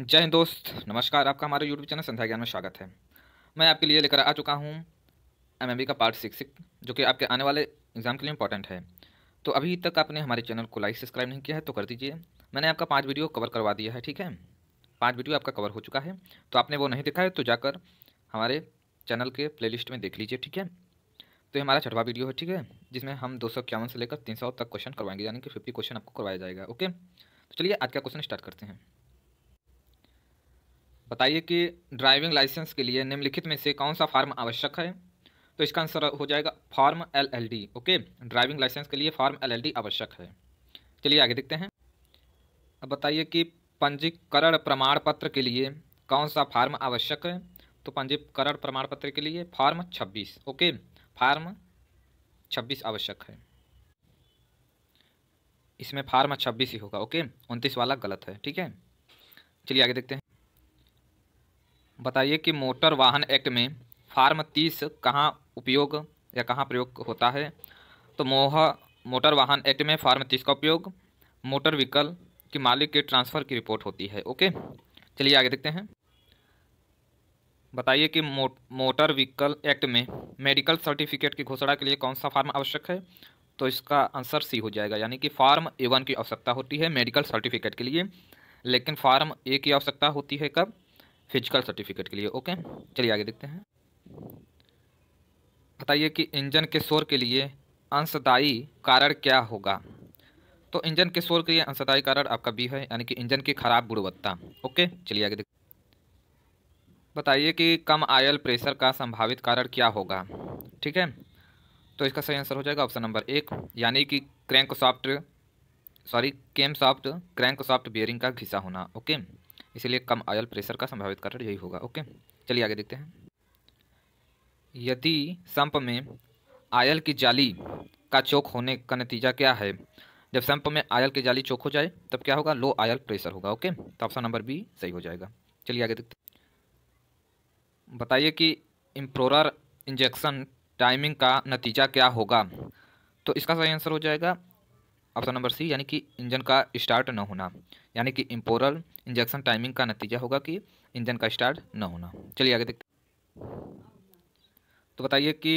जय हिंद दोस्त नमस्कार आपका हमारे यूट्यूब चैनल संध्या ज्ञान में स्वागत है मैं आपके लिए लेकर आ चुका हूँ बी का पार्ट सिक्स जो कि आपके आने वाले एग्जाम के लिए इंपॉर्टेंट है तो अभी तक आपने हमारे चैनल को लाइक सब्सक्राइब नहीं किया है तो कर दीजिए मैंने आपका पाँच वीडियो कवर करवा दिया है ठीक है पाँच वीडियो आपका कवर हो चुका है तो आपने वो नहीं देखा है तो जाकर हमारे चैनल के प्ले में देख लीजिए ठीक है तो ये हमारा छठवा वीडियो है ठीक है जिसमें हम दो से लेकर तीन तक क्वेश्चन करवाएंगे यानी कि फिफ्टी क्वेश्चन आपको करवाया जाएगा ओके तो चलिए आज का क्वेश्चन स्टार्ट करते हैं बताइए कि ड्राइविंग लाइसेंस के लिए निम्नलिखित में से कौन सा फॉर्म आवश्यक है तो इसका आंसर हो जाएगा form LLD okay driving licence के लिए फॉर्म एलएलडी आवश्यक है चलिए आगे देखते हैं अब बताइए कि पंजीकरण प्रमाण पत्र के लिए कौन सा फार्म आवश्यक है तो पंजीकरण प्रमाण पत्र के लिए फार्म छब्बीस ओके फार्म छब्बीस आवश्यक है इसमें फार्म छब्बीस ही होगा ओके उनतीस वाला गलत है ठीक है चलिए आगे देखते हैं बताइए कि मोटर वाहन एक्ट में फार्म तीस कहाँ उपयोग या कहाँ प्रयोग होता है तो मोह मोटर वाहन एक्ट में फार्म तीस का उपयोग मोटर व्हीकल के मालिक के ट्रांसफ़र की रिपोर्ट होती है ओके चलिए आगे देखते हैं बताइए कि मो, मोटर व्हीकल एक्ट में मेडिकल सर्टिफिकेट की घोषणा के लिए कौन सा फार्म आवश्यक है तो इसका आंसर सी हो जाएगा यानी कि फार्म ए वन की आवश्यकता होती है मेडिकल सर्टिफिकेट के लिए लेकिन फार्म ए की आवश्यकता होती है कब फिजिकल सर्टिफिकेट के लिए ओके चलिए आगे देखते हैं बताइए कि इंजन के शोर के लिए अंशदायी कारण क्या होगा तो इंजन के शोर के लिए अंशदायी कारण आपका बी है यानी कि इंजन की खराब गुणवत्ता ओके चलिए आगे देखते बताइए कि कम आयल प्रेशर का संभावित कारण क्या होगा ठीक है तो इसका सही आंसर हो जाएगा ऑप्शन नंबर एक यानी कि crank shaft sorry cam shaft crank shaft bearing का घिसा होना ओके इसलिए कम आयल प्रेशर का संभावित कारण यही होगा ओके चलिए आगे देखते हैं यदि संप में आयल की जाली का चौक होने का नतीजा क्या है जब संप में आयल की जाली चौक हो जाए तब क्या होगा लो आयल प्रेशर होगा ओके तो ऑप्शन नंबर बी सही हो जाएगा चलिए आगे देखते बताइए कि इम्प्रोरर इंजेक्शन टाइमिंग का नतीजा क्या होगा तो इसका सही आंसर हो जाएगा ऑप्शन नंबर सी यानी कि इंजन का स्टार्ट न होना यानी कि इम्पोरल इंजेक्शन टाइमिंग का नतीजा होगा कि इंजन का स्टार्ट न होना चलिए आगे देखते तो बताइए कि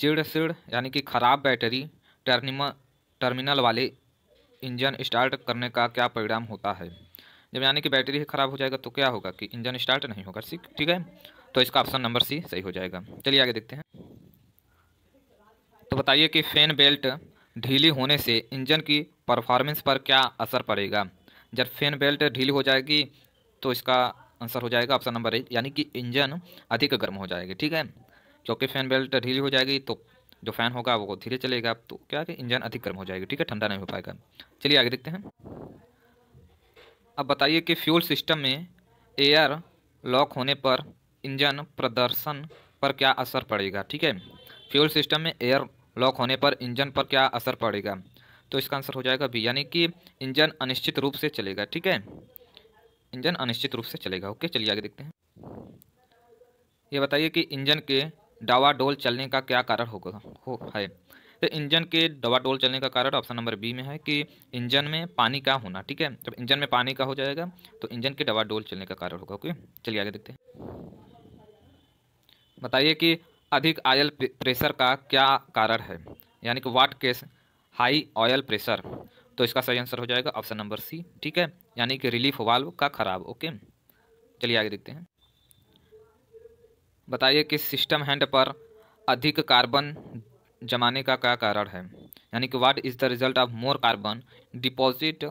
जिड़ सिड़ यानी कि खराब बैटरी टर्निम टर्मिनल वाले इंजन स्टार्ट करने का क्या परिणाम होता है जब यानी कि बैटरी ही खराब हो जाएगा तो क्या होगा कि इंजन स्टार्ट नहीं होगा ठीक है तो इसका ऑप्शन नंबर सी सही हो जाएगा चलिए आगे देखते हैं तो बताइए कि फैन बेल्ट ढीली होने से इंजन की परफॉर्मेंस पर क्या असर पड़ेगा जब फैन बेल्ट ढीली हो जाएगी तो इसका आंसर हो जाएगा ऑप्शन नंबर एक यानी कि इंजन अधिक गर्म हो जाएगी ठीक है क्योंकि फैन बेल्ट ढीली हो जाएगी तो जो फैन होगा वो धीरे चलेगा तो क्या कि इंजन अधिक गर्म हो जाएगी ठीक है ठंडा नहीं हो पाएगा चलिए आगे देखते हैं अब बताइए कि फ्यूल सिस्टम में एयर लॉक होने पर इंजन प्रदर्शन पर क्या असर पड़ेगा ठीक है फ्यूल सिस्टम में एयर लॉक होने पर इंजन पर क्या असर पड़ेगा तो इसका आंसर हो जाएगा बी यानी कि इंजन अनिश्चित रूप से चलेगा ठीक है इंजन अनिश्चित रूप से चलेगा ओके चलिए आगे देखते हैं ये बताइए कि इंजन के डावाडोल चलने का क्या कारण होगा हो है तो इंजन के डवाडोल चलने का कारण ऑप्शन नंबर बी में है कि इंजन में पानी का होना ठीक है जब इंजन में पानी का हो जाएगा तो इंजन के डवाडोल चलने का कारण होगा ओके चलिए आगे देखते हैं बताइए कि अधिक ऑयल प्रेशर का क्या कारण है यानी कि what case high oil pressure तो इसका सही आंसर हो जाएगा ऑप्शन नंबर सी ठीक है यानी कि रिलीफ वाल्व का खराब ओके चलिए आगे देखते हैं बताइए कि सिस्टम हैंड पर अधिक कार्बन जमाने का क्या कारण है यानी कि what is the result of more carbon deposit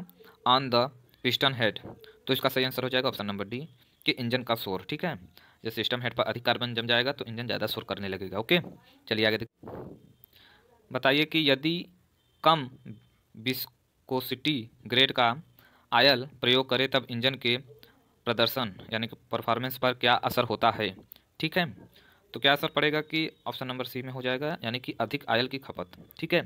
on the piston head तो इसका सही आंसर हो जाएगा ऑप्शन नंबर डी कि इंजन का शोर ठीक है जब सिस्टम हेड पर अधिक कार्बन जम जाएगा तो इंजन ज़्यादा शोर करने लगेगा ओके चलिए आगे बताइए कि यदि कम बिस्कोसिटी ग्रेड का आयल प्रयोग करें तब इंजन के प्रदर्शन यानी कि परफॉर्मेंस पर क्या असर होता है ठीक है तो क्या असर पड़ेगा कि ऑप्शन नंबर सी में हो जाएगा यानी कि अधिक आयल की खपत ठीक है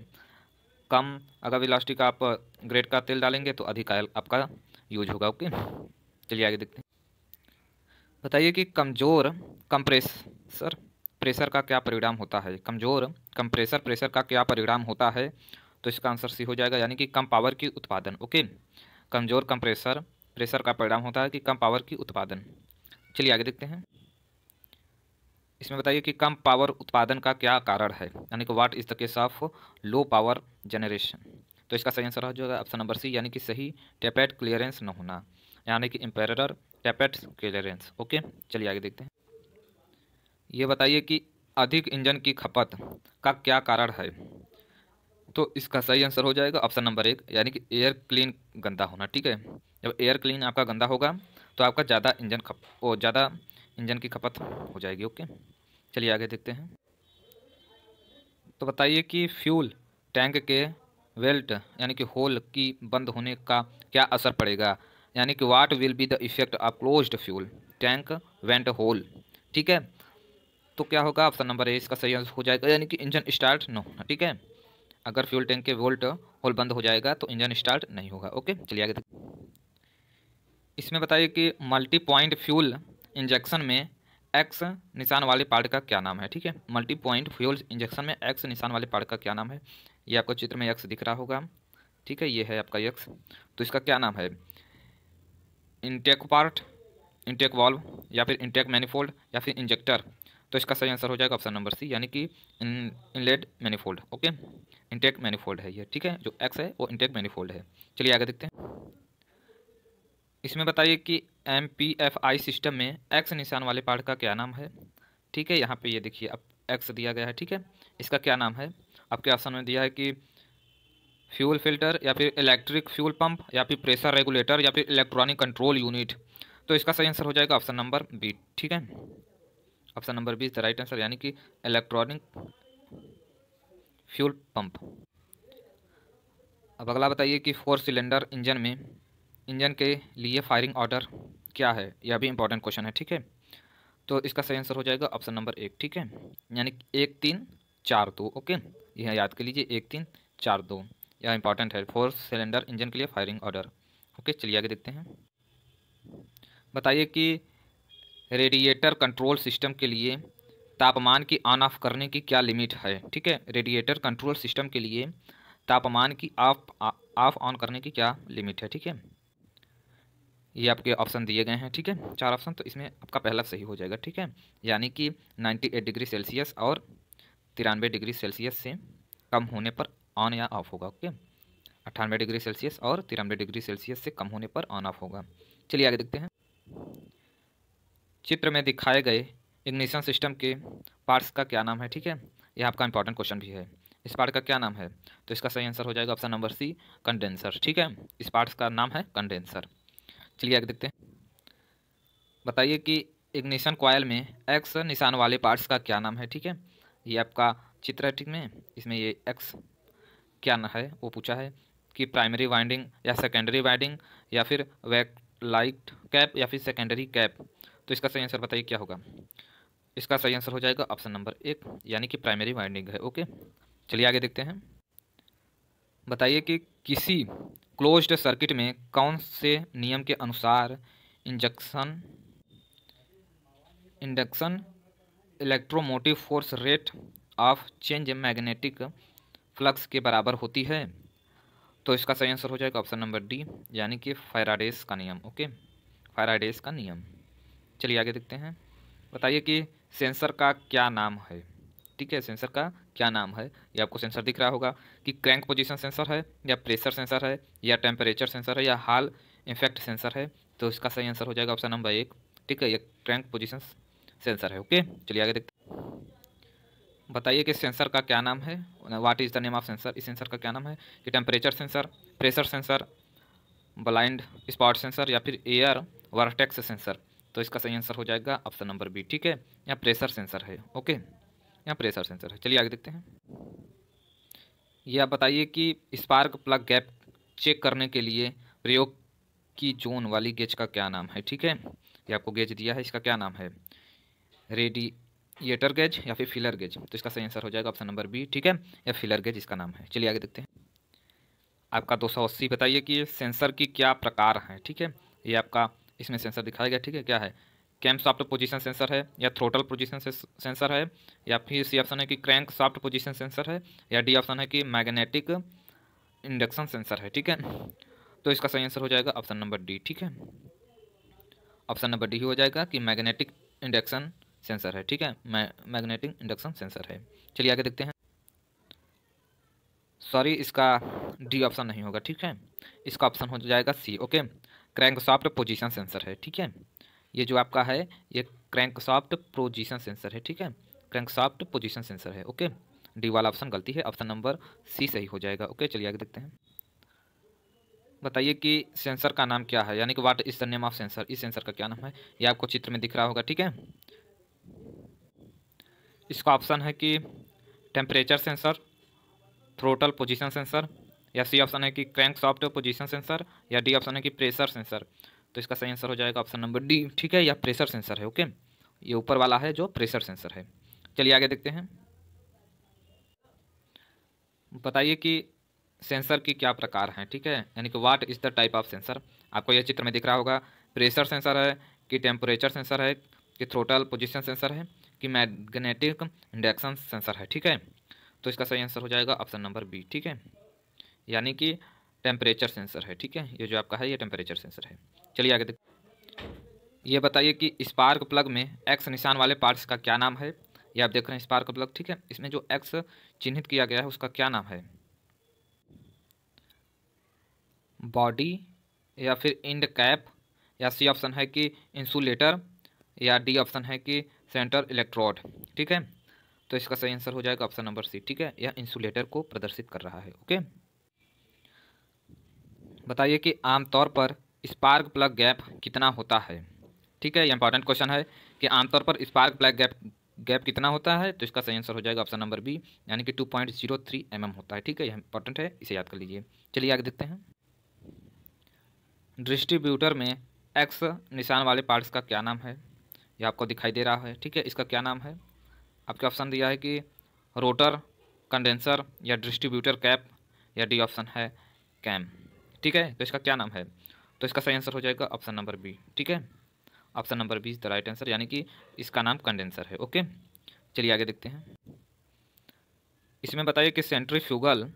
कम अगर इलास्टिक आप ग्रेड का तेल डालेंगे तो अधिक आयल आपका यूज होगा ओके चलिए आगे देखते हैं बताइए कि कमज़ोर कंप्रेसर प्रेशर का क्या परिणाम होता है कमज़ोर कंप्रेसर प्रेशर का क्या परिणाम होता है तो इसका आंसर सी हो जाएगा यानी कि कम पावर की उत्पादन ओके कमज़ोर कंप्रेसर प्रेशर का परिणाम होता है कि कम पावर की उत्पादन चलिए आगे देखते हैं इसमें बताइए कि कम पावर उत्पादन का क्या कारण है यानी कि what is the case of low power generation तो इसका सही आंसर हो जाएगा ऑप्शन नंबर सी यानी कि सही टेपेट क्लियरेंस न होना यानी कि एम्पेरर टैपेट क्लियरेंस ओके चलिए आगे देखते हैं ये बताइए कि अधिक इंजन की खपत का क्या कारण है तो इसका सही आंसर हो जाएगा ऑप्शन नंबर एक यानी कि एयर क्लीन गंदा होना ठीक है जब एयर क्लीन आपका गंदा होगा तो आपका ज़्यादा इंजन खप और ज़्यादा इंजन की खपत हो जाएगी ओके चलिए आगे देखते हैं तो बताइए कि फ्यूल टैंक के वेल्ट यानी कि होल की बंद होने का क्या असर पड़ेगा यानी कि what will be the effect of closed fuel tank vent hole ठीक है तो क्या होगा ऑप्शन नंबर ए इसका सही आंसर हो जाएगा यानी कि इंजन स्टार्ट न होना ठीक है अगर फ्यूल टैंक के वोल्ट होल बंद हो जाएगा तो इंजन स्टार्ट नहीं होगा ओके चलिए आगे इसमें बताइए कि मल्टी पॉइंट फ्यूल इंजेक्शन में एक्स निशान वाले पार्ट का क्या नाम है ठीक है मल्टी पॉइंट फ्यूल इंजेक्शन में एक्स निशान वाले पार्ट का क्या नाम है ये आपको चित्र में एक्स दिख रहा होगा ठीक है ये है आपका यक्स तो इसका क्या नाम है इंटेक पार्ट इंटेक वाल्व या फिर इंटेक मैनिफोल्ड या फिर इंजेक्टर तो इसका सही आंसर हो जाएगा ऑप्शन नंबर सी यानी कि in inlet manifold okay intake manifold है ये ठीक है जो एक्स है वो इंटेक मैनिफोल्ड है चलिए आगे देखते हैं इसमें बताइए कि M P F I system में एक्स निशान वाले पार्ट का क्या नाम है ठीक है यहाँ पे ये देखिए अब एक्स दिया गया है ठीक है इसका क्या नाम है आपके ऑप्शन में दिया है कि फ्यूल फिल्टर या फिर इलेक्ट्रिक फ्यूल पंप या फिर प्रेशर रेगुलेटर या फिर इलेक्ट्रॉनिक कंट्रोल यूनिट तो इसका सही आंसर हो जाएगा ऑप्शन नंबर बी ठीक है option number B is the right answer यानी कि इलेक्ट्रॉनिक फ्यूल पंप अब अगला बताइए कि फोर सिलेंडर इंजन में इंजन के लिए फायरिंग ऑर्डर क्या है यह भी इंपॉर्टेंट क्वेश्चन है ठीक है तो इसका सही आंसर हो जाएगा ऑप्शन नंबर एक ठीक है यानी एक तीन चार दो ओके यह याद कर लीजिए एक तीन चार दो या इंपॉर्टेंट है फोर सिलेंडर इंजन के लिए फायरिंग ऑर्डर ओके चलिए आगे देखते हैं बताइए कि रेडिएटर कंट्रोल सिस्टम के लिए तापमान की ऑन ऑफ करने की क्या लिमिट है ठीक है रेडिएटर कंट्रोल सिस्टम के लिए तापमान की ऑफ ऑफ ऑन करने की क्या लिमिट है ठीक है ये आपके ऑप्शन दिए गए हैं ठीक है चार ऑप्शन तो इसमें आपका पहला सही हो जाएगा ठीक है यानी कि 98 डिग्री सेल्सियस और तिरानवे डिग्री सेल्सियस से कम होने पर ऑन या ऑफ होगा ओके अट्ठानवे डिग्री सेल्सियस और तिरानवे डिग्री सेल्सियस से कम होने पर ऑन ऑफ होगा चलिए आगे देखते हैं चित्र में दिखाए गए इग्निशन सिस्टम के पार्ट्स का क्या नाम है ठीक है यह आपका इंपॉर्टेंट क्वेश्चन भी है इस पार्ट का क्या नाम है तो इसका सही आंसर हो जाएगा ऑप्शन नंबर सी कंडेंसर ठीक है इस पार्ट्स का नाम है कंडेंसर चलिए आगे देखते हैं बताइए कि इग्निशन कॉयल में एक्स निशान वाले पार्ट्स का क्या नाम है ठीक है ये आपका चित्र है ठीक में इसमें ये एक्स क्या ना है वो पूछा है कि प्राइमरी वाइंडिंग या सेकेंडरी वाइंडिंग या फिर वैक लाइट कैप या फिर सेकेंडरी कैप तो इसका सही आंसर बताइए क्या होगा इसका सही आंसर हो जाएगा ऑप्शन नंबर एक यानी कि प्राइमरी वाइंडिंग है ओके चलिए आगे देखते हैं बताइए कि किसी क्लोज्ड सर्किट में कौन से नियम के अनुसार injection induction electromotive force rate of change magnetic flux के बराबर होती है तो इसका सही आंसर हो जाएगा ऑप्शन नंबर डी यानी कि फायराडेस का नियम ओके फायराडेस का नियम चलिए आगे देखते हैं बताइए कि सेंसर का क्या नाम है ठीक है सेंसर का क्या नाम है ये आपको सेंसर दिख रहा होगा कि क्रैंक पोजीशन सेंसर है या प्रेशर सेंसर है या टेम्परेचर सेंसर है या हाल इफेक्ट सेंसर है तो इसका सही आंसर हो जाएगा ऑप्शन नंबर एक ठीक है ये क्रैंक पोजिशन सेंसर है ओके चलिए आगे देखते हैं बताइए कि सेंसर का क्या नाम है what is the name of sensor इस सेंसर का क्या नाम है कि temperature sensor pressure sensor blind spot sensor या फिर एयर वर्टेक्स सेंसर तो इसका सही आंसर हो जाएगा ऑप्शन नंबर बी ठीक है यहाँ प्रेशर सेंसर है ओके यहाँ प्रेशर सेंसर है चलिए आगे देखते हैं यह बताइए कि स्पार्क प्लग गैप चेक करने के लिए प्रयोग की जोन वाली गेज का क्या नाम है ठीक है ये आपको गेज दिया है इसका क्या नाम है रेडी एटर गेज या फिर फिलर गेज तो इसका सही आंसर हो जाएगा ऑप्शन नंबर बी ठीक है या फिलर गेज इसका नाम है चलिए आगे देखते हैं आपका दो सौ अस्सी बताइए कि सेंसर की क्या प्रकार है ठीक है ये आपका इसमें सेंसर दिखाया गया ठीक है क्या है कैम सॉफ्ट पोजीशन सेंसर है या थ्रोटल पोजीशन सेंसर है या फिर सी ऑप्शन है कि क्रैंक सॉफ्ट पोजीशन सेंसर है या डी ऑप्शन है कि मैग्नेटिक इंडक्शन सेंसर है ठीक है तो इसका सही आंसर हो जाएगा ऑप्शन नंबर डी ठीक है ऑप्शन नंबर डी हो जाएगा कि मैग्नेटिक इंडक्शन सेंसर है ठीक है मैग्नेटिक इंडक्शन सेंसर है चलिए आगे देखते हैं सॉरी इसका डी ऑप्शन नहीं होगा ठीक है इसका ऑप्शन हो जाएगा C okay crank shaft position sensor है ठीक है ये जो आपका है ये क्रैंक सॉफ्ट पोजिशन सेंसर है ठीक है क्रैंक सॉफ्ट पोजिशन सेंसर है ओके डी वाला ऑप्शन गलती है ऑप्शन नंबर सी सही हो जाएगा ओके चलिए आगे देखते हैं बताइए कि सेंसर का नाम क्या है यानी कि what is the name of sensor इस सेंसर का क्या नाम है ये आपको चित्र में दिख रहा होगा ठीक है इसका ऑप्शन है कि temperature sensor throttle position sensor या सी ऑप्शन है कि क्रैंक सॉफ्ट पोजीशन सेंसर या डी ऑप्शन है कि प्रेशर सेंसर तो इसका सही आंसर हो जाएगा ऑप्शन नंबर डी ठीक है या प्रेशर सेंसर है ओके ये ऊपर वाला है जो प्रेशर सेंसर है चलिए आगे देखते हैं बताइए कि सेंसर की क्या प्रकार हैं ठीक है यानी कि what is the type of sensor आपको यह चित्र में दिख रहा होगा प्रेशर सेंसर है कि टेम्परेचर सेंसर है कि थ्रोटल पोजिशन सेंसर है कि मैग्नेटिक इंडक्शन सेंसर है ठीक है तो इसका सही आंसर हो जाएगा ऑप्शन नंबर बी ठीक है यानी कि टेम्परेचर सेंसर है ठीक है ये जो आपका है ये टेम्परेचर सेंसर है चलिए आगे देख ये बताइए कि स्पार्क प्लग में एक्स निशान वाले पार्ट्स का क्या नाम है ये आप देख रहे हैं स्पार्क प्लग ठीक है इसमें जो एक्स चिन्हित किया गया है उसका क्या नाम है बॉडी या फिर इंड कैप या सी ऑप्शन है कि इंसुलेटर या डी ऑप्शन है कि सेंटर इलेक्ट्रोड ठीक है तो इसका सही आंसर हो जाएगा ऑप्शन नंबर सी ठीक है यह इंसुलेटर को प्रदर्शित कर रहा है ओके बताइए कि आमतौर पर स्पार्क प्लग गैप कितना होता है ठीक है इंपॉर्टेंट क्वेश्चन है कि आमतौर पर स्पार्क प्लग गैप गैप कितना होता है तो इसका सही आंसर हो जाएगा ऑप्शन नंबर बी यानी कि two point zero three m m होता है ठीक है यह इंपॉर्टेंट है इसे याद कर लीजिए चलिए आगे देखते हैं डिस्ट्रीब्यूटर में एक्स निशान वाले पार्ट्स का क्या नाम है ये आपको दिखाई दे रहा है ठीक है इसका क्या नाम है आपके ऑप्शन दिया है कि रोटर कंडेंसर या डिस्ट्रीब्यूटर कैप या डी ऑप्शन है कैम ठीक है तो इसका क्या नाम है तो इसका सही आंसर हो जाएगा ऑप्शन नंबर बी ठीक है option number B is the right answer यानी कि इसका नाम कंडेंसर है ओके चलिए आगे देखते हैं इसमें बताइए कि सेंट्रीफ्यूगल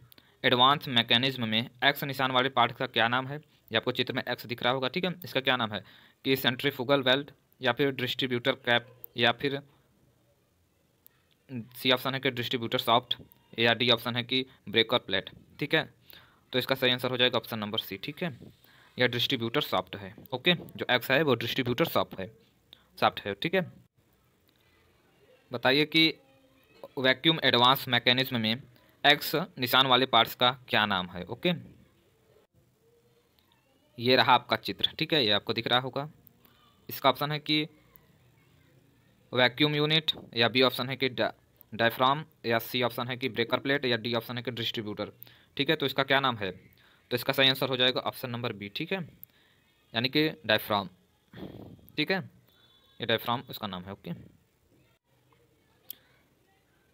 एडवांस मैकेनिज्म में एक्स निशान वाले पार्ट का क्या नाम है या आपको चित्र में एक्स दिख रहा होगा ठीक है इसका क्या नाम है कि सेंट्रीफ्यूगल वेल्ड या फिर डिस्ट्रीब्यूटर कैप या फिर सी ऑप्शन है कि डिस्ट्रीब्यूटर सॉफ्ट या डी ऑप्शन है कि ब्रेकर प्लेट ठीक है तो इसका सही आंसर हो जाएगा ऑप्शन नंबर सी ठीक है या डिस्ट्रीब्यूटर सॉफ्ट है ओके जो एक्स है वो डिस्ट्रीब्यूटर सॉफ्ट है सॉफ्ट है ठीक है बताइए कि वैक्यूम एडवांस मैकेनिज्म में एक्स निशान वाले पार्ट्स का क्या नाम है ओके ये रहा आपका चित्र ठीक है ये आपको दिख रहा होगा इसका ऑप्शन है कि वैक्यूम यूनिट या बी ऑप्शन है कि डायफ्राम या सी ऑप्शन है कि ब्रेकर प्लेट या डी ऑप्शन है कि डिस्ट्रीब्यूटर ठीक है तो इसका क्या नाम है तो इसका सही आंसर हो जाएगा ऑप्शन नंबर बी ठीक है यानी कि डायफ्राम ठीक है ये डायफ्राम उसका नाम है ओके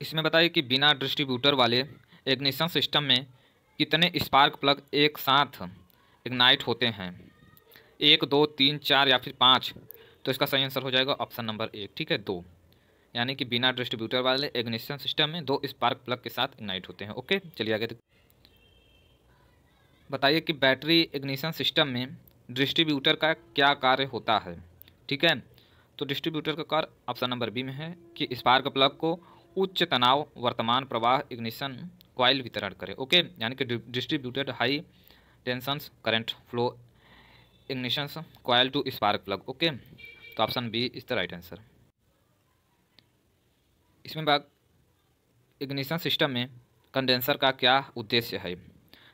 इसमें बताइए कि बिना डिस्ट्रीब्यूटर वाले इग्निशन सिस्टम में कितने स्पार्क प्लग एक साथ इग्नाइट होते हैं एक दो तीन चार या फिर पाँच तो इसका सही आंसर हो जाएगा ऑप्शन नंबर एक ठीक है दो यानी कि बिना डिस्ट्रीब्यूटर वाले इग्निशन सिस्टम में दो स्पार्क प्लग के साथ इग्नाइट होते हैं ओके चलिए आगे बताइए कि बैटरी इग्निशन सिस्टम में डिस्ट्रीब्यूटर का क्या कार्य होता है ठीक है तो डिस्ट्रीब्यूटर का कार्य ऑप्शन नंबर बी में है कि स्पार्क प्लग को उच्च तनाव वर्तमान प्रवाह इग्निशन क्वाइल वितरण करे ओके यानी कि distributed high tension current flow ignitions coil to spark plug okay तो option B is the right answer इसमें बात इग्निशन सिस्टम में कंडेंसर का क्या उद्देश्य है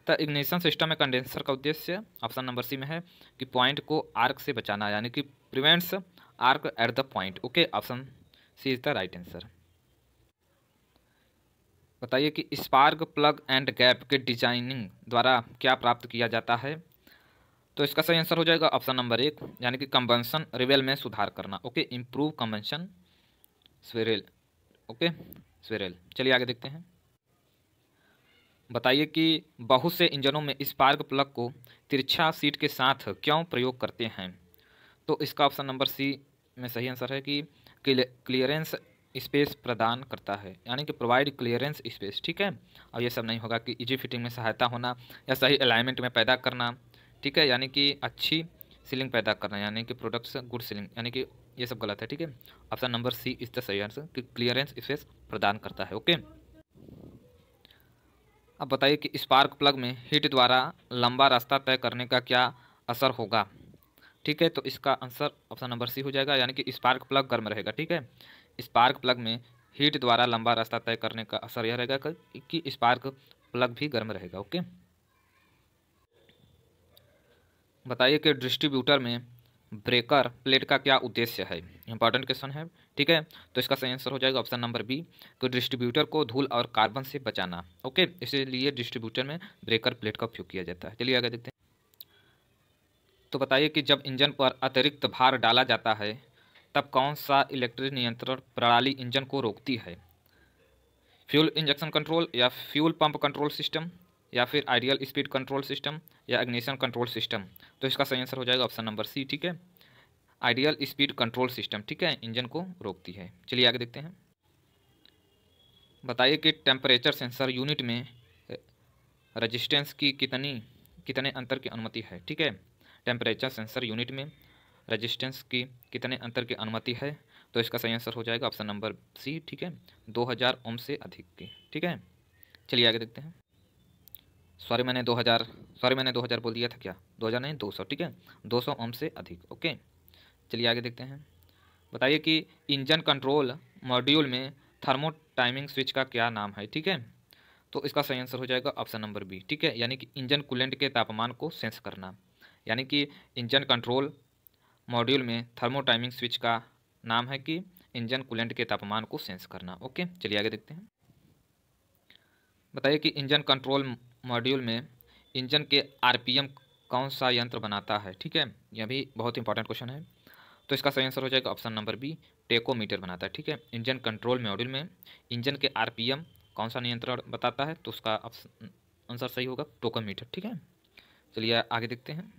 तो इग्निशन सिस्टम में कंडेंसर का उद्देश्य ऑप्शन नंबर सी में है कि पॉइंट को आर्क से बचाना यानी कि prevents arc at the point okay option C is the right answer बताइए कि स्पार्क प्लग एंड गैप के डिजाइनिंग द्वारा क्या प्राप्त किया जाता है तो इसका सही आंसर हो जाएगा ऑप्शन नंबर एक यानी कि कम्बेंशन रिवेल में सुधार करना okay improve combustion swirl okay swirl चलिए आगे देखते हैं बताइए कि बहुत से इंजनों में स्पार्क प्लग को तिरछा सीट के साथ क्यों प्रयोग करते हैं तो इसका ऑप्शन नंबर सी में सही आंसर है कि क्लियरेंस स्पेस प्रदान करता है यानी कि प्रोवाइड क्लियरेंस स्पेस ठीक है और ये सब नहीं होगा कि इजी फिटिंग में सहायता होना या सही अलाइनमेंट में पैदा करना ठीक है यानी कि अच्छी सीलिंग पैदा करना यानी कि प्रोडक्ट्स गुड सीलिंग यानी कि ये सब गलत है ठीक है ऑप्शन नंबर सी इस द सही आंसर कि क्लियरेंस इफेस प्रदान करता है ओके अब बताइए कि स्पार्क प्लग में हीट द्वारा लंबा रास्ता तय करने का क्या असर होगा ठीक है तो इसका आंसर ऑप्शन नंबर सी हो जाएगा यानी कि स्पार्क प्लग गर्म रहेगा ठीक है स्पार्क प्लग में हीट द्वारा लंबा रास्ता तय करने का असर यह रहेगा कि स्पार्क प्लग भी गर्म रहेगा ओके बताइए कि डिस्ट्रीब्यूटर में ब्रेकर प्लेट का क्या उद्देश्य है इंपॉर्टेंट क्वेश्चन है ठीक है तो इसका सही आंसर हो जाएगा ऑप्शन नंबर बी कि डिस्ट्रीब्यूटर को धूल और कार्बन से बचाना ओके इसीलिए डिस्ट्रीब्यूटर में ब्रेकर प्लेट का उपयोग किया जाता है चलिए आगे देखते हैं तो बताइए कि जब इंजन पर अतिरिक्त भार डाला जाता है तब कौन सा इलेक्ट्रिक नियंत्रण प्रणाली इंजन को रोकती है फ्यूल इंजेक्शन कंट्रोल या फ्यूल पंप कंट्रोल सिस्टम या फिर आइडियल स्पीड कंट्रोल सिस्टम या इग्निशन कंट्रोल सिस्टम तो इसका सही आंसर हो जाएगा ऑप्शन नंबर सी ठीक है आइडियल स्पीड कंट्रोल सिस्टम ठीक है इंजन को रोकती है चलिए आगे देखते हैं बताइए कि टेम्परेचर सेंसर यूनिट में रजिस्टेंस की कितनी कितने अंतर की अनुमति है ठीक है टेम्परेचर सेंसर यूनिट में रजिस्टेंस की कितने अंतर की अनुमति है तो इसका सही आंसर हो जाएगा ऑप्शन नंबर सी ठीक है 2000 ओम से अधिक की ठीक है चलिए आगे देखते हैं सॉरी मैंने दो हज़ार सॉरी मैंने दो हज़ार बोल दिया था क्या दो हज़ार नहीं दो सौ ठीक है दो सौ ओम से अधिक ओके चलिए आगे देखते हैं बताइए कि इंजन कंट्रोल मॉड्यूल में थर्मो टाइमिंग स्विच का क्या नाम है ठीक है तो इसका सही आंसर हो जाएगा ऑप्शन नंबर बी ठीक है यानी कि इंजन कूलेंट के तापमान को सेंस करना यानी कि इंजन कंट्रोल मॉड्यूल में थर्मो टाइमिंग स्विच का नाम है कि इंजन कूलेंट के तापमान को सेंस करना ओके चलिए आगे देखते हैं बताइए कि इंजन कंट्रोल मॉड्यूल में इंजन के आरपीएम कौन सा यंत्र बनाता है ठीक है यह भी बहुत इंपॉर्टेंट क्वेश्चन है तो इसका सही आंसर हो जाएगा ऑप्शन नंबर बी टेकोमीटर बनाता है ठीक है इंजन कंट्रोल मॉड्यूल में इंजन के आरपीएम कौन सा नियंत्रण बताता है तो उसका ऑप्शन आंसर सही होगा टोकोमीटर ठीक है चलिए आगे देखते हैं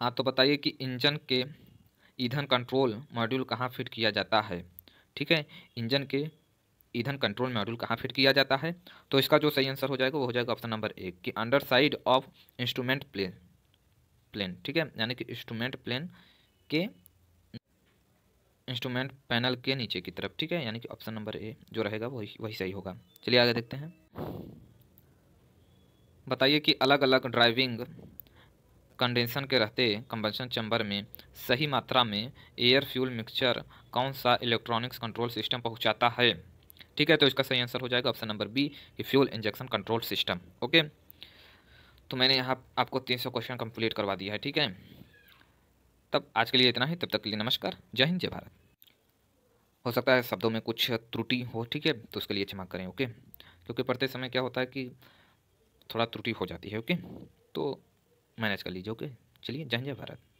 हाँ तो बताइए कि इंजन के ईंधन कंट्रोल मॉड्यूल कहाँ फिट किया जाता है ठीक है इंजन के ईंधन कंट्रोल मॉड्यूल कहाँ फिट किया जाता है तो इसका जो सही आंसर हो जाएगा वो हो जाएगा ऑप्शन नंबर एक कि under side of instrument plane plane ठीक है यानी कि इंस्ट्रूमेंट प्लेन के इंस्ट्रूमेंट पैनल के नीचे की तरफ ठीक है यानी कि ऑप्शन नंबर ए जो रहेगा वही वही सही होगा चलिए आगे देखते हैं बताइए कि अलग अलग ड्राइविंग कंडेंसन के रहते कंबेंशन चैम्बर में सही मात्रा में एयर फ्यूल मिक्सचर कौन सा इलेक्ट्रॉनिक्स कंट्रोल सिस्टम पहुंचाता है ठीक है तो इसका सही आंसर हो जाएगा ऑप्शन नंबर बी कि fuel injection control system okay तो मैंने यहाँ आपको तीन सौ क्वेश्चन कंप्लीट करवा दिया है ठीक है तब आज के लिए इतना ही तब तक के लिए नमस्कार जय हिंद जय भारत हो सकता है शब्दों में कुछ त्रुटि हो ठीक है तो उसके लिए क्षमा करें ओके क्योंकि पढ़ते समय क्या होता है कि थोड़ा त्रुटि हो जाती है ओके तो मैनेज कर लीजिए ओके चलिए जय जय भारत